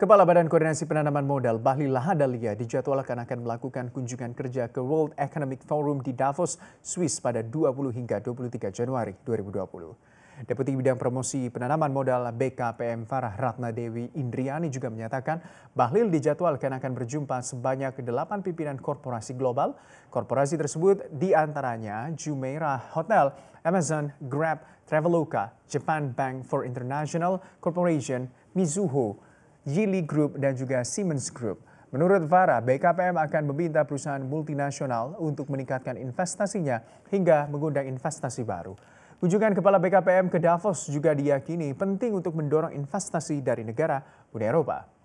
Kepala Badan Koordinasi Penanaman Modal Bahlil Lahadalia dijadwalkan akan melakukan kunjungan kerja ke World Economic Forum di Davos, Swiss pada 20 hingga 23 Januari 2020. Deputi Bidang Promosi Penanaman Modal BKPM Farah Ratna Dewi Indriani juga menyatakan Bahlil dijadwalkan akan berjumpa sebanyak 8 pimpinan korporasi global. Korporasi tersebut diantaranya Jumeirah Hotel, Amazon, Grab, Traveloka, Japan Bank for International Corporation, Mizuho, Yili Group dan juga Siemens Group. Menurut Vara, BKPM akan meminta perusahaan multinasional untuk meningkatkan investasinya hingga mengundang investasi baru. Kunjungan Kepala BKPM ke Davos juga diyakini penting untuk mendorong investasi dari negara Uni Eropa.